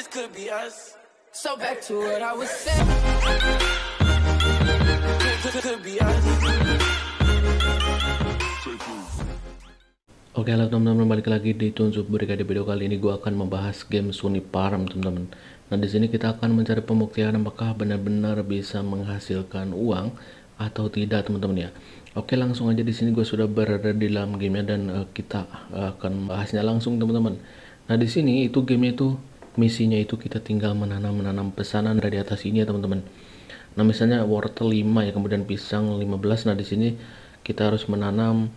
this could be us. So back to what I was saying. This could be us. Oke halo teman-teman balik lagi di Tunjuk Berika di video kali ini gue akan membahas game Sunny Farm teman-teman. Nah di sini kita akan mencari pembuktian apakah benar-benar bisa menghasilkan uang atau tidak teman-teman ya. Oke langsung aja di sini gue sudah berada di dalam gamenya dan uh, kita eh, akan bahasnya langsung teman-teman. Nah di sini itu gamenya itu misinya itu kita tinggal menanam-menanam pesanan dari atas ini ya teman-teman nah misalnya wortel 5 ya kemudian pisang 15 nah di sini kita harus menanam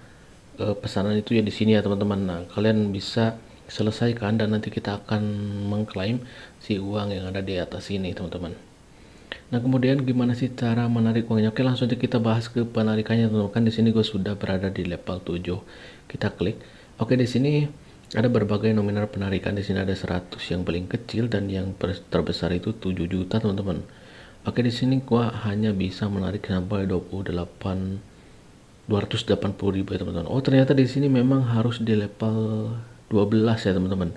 e, pesanan itu ya di sini ya teman-teman nah kalian bisa selesaikan dan nanti kita akan mengklaim si uang yang ada di atas ini teman-teman nah kemudian gimana sih cara menarik uangnya oke langsung aja kita bahas ke penarikannya teman-teman kan di sini gue sudah berada di level 7 kita klik oke di sini ada berbagai nominal penarikan di sini ada 100 yang paling kecil dan yang terbesar itu 7 juta teman-teman oke di sini gua hanya bisa menarik sampai 28 280 ribu ya teman-teman oh ternyata di sini memang harus di level 12 ya teman-teman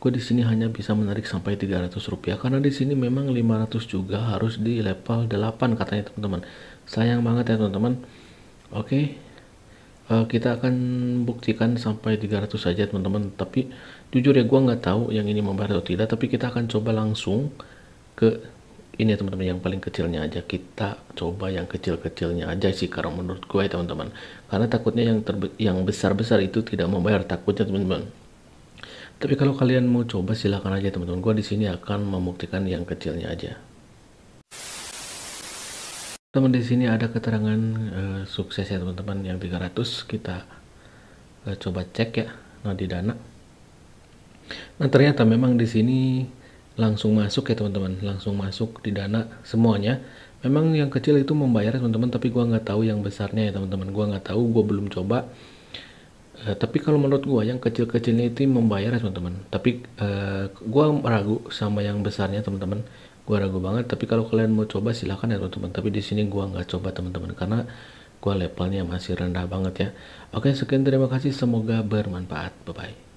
gua di sini hanya bisa menarik sampai 300 rupiah karena di sini memang 500 juga harus di level 8 katanya teman-teman sayang banget ya teman-teman oke Eh, kita akan buktikan sampai 300 saja teman-teman tapi jujur ya gua nggak tahu yang ini membayar atau tidak tapi kita akan coba langsung ke ini ya, teman-teman yang paling kecilnya aja kita coba yang kecil-kecilnya aja sih karena menurut gue ya, teman-teman karena takutnya yang yang besar-besar itu tidak membayar takutnya teman-teman tapi kalau kalian mau coba silahkan aja teman-teman gua di sini akan membuktikan yang kecilnya aja teman di sini ada keterangan uh, sukses ya teman-teman yang 300 kita uh, coba cek ya nah di dana nah ternyata memang di sini langsung masuk ya teman-teman langsung masuk di dana semuanya memang yang kecil itu membayar teman-teman tapi gua nggak tahu yang besarnya ya teman-teman gua nggak tahu gua belum coba uh, tapi kalau menurut gua yang kecil-kecilnya itu membayar ya teman-teman tapi uh, gua ragu sama yang besarnya teman-teman gue ragu banget tapi kalau kalian mau coba silahkan ya teman-teman tapi di sini gue nggak coba teman-teman karena gue levelnya masih rendah banget ya oke sekian terima kasih semoga bermanfaat bye bye